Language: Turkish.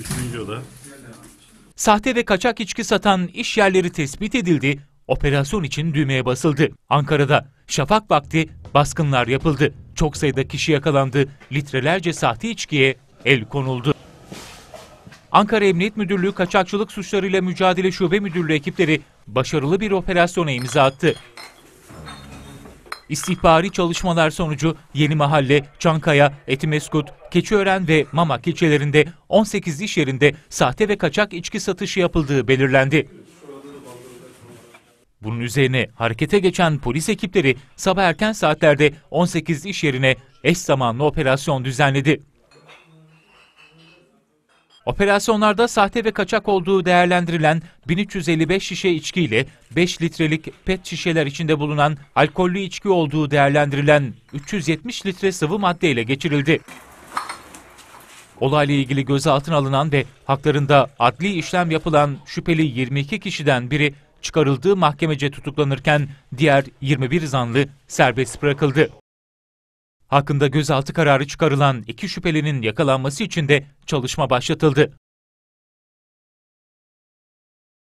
Üçüncü oda. Sahte ve kaçak içki satan iş yerleri tespit edildi, operasyon için düğmeye basıldı. Ankara'da şafak vakti baskınlar yapıldı. Çok sayıda kişi yakalandı, litrelerce sahte içkiye el konuldu. Ankara Emniyet Müdürlüğü Kaçakçılık suçları ile Mücadele Şube Müdürlüğü ekipleri başarılı bir operasyona imza attı. İstihbari çalışmalar sonucu Yeni Mahalle, Çankaya, Etimeskut, Keçiören ve Mamak ilçelerinde 18 iş yerinde sahte ve kaçak içki satışı yapıldığı belirlendi. Bunun üzerine harekete geçen polis ekipleri sabah erken saatlerde 18 iş yerine eş zamanlı operasyon düzenledi. Operasyonlarda sahte ve kaçak olduğu değerlendirilen 1355 şişe içkiyle 5 litrelik pet şişeler içinde bulunan alkollü içki olduğu değerlendirilen 370 litre sıvı madde ile geçirildi. Olayla ilgili gözaltına alınan ve haklarında adli işlem yapılan şüpheli 22 kişiden biri çıkarıldığı mahkemece tutuklanırken diğer 21 zanlı serbest bırakıldı. Hakkında gözaltı kararı çıkarılan iki şüphelinin yakalanması için de çalışma başlatıldı.